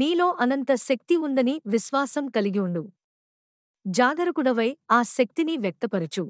నీలో అనంత శక్తి ఉందని విశ్వాసం కలిగి ఉండు జాగరకుడవై ఆ శక్తిని వ్యక్తపరచు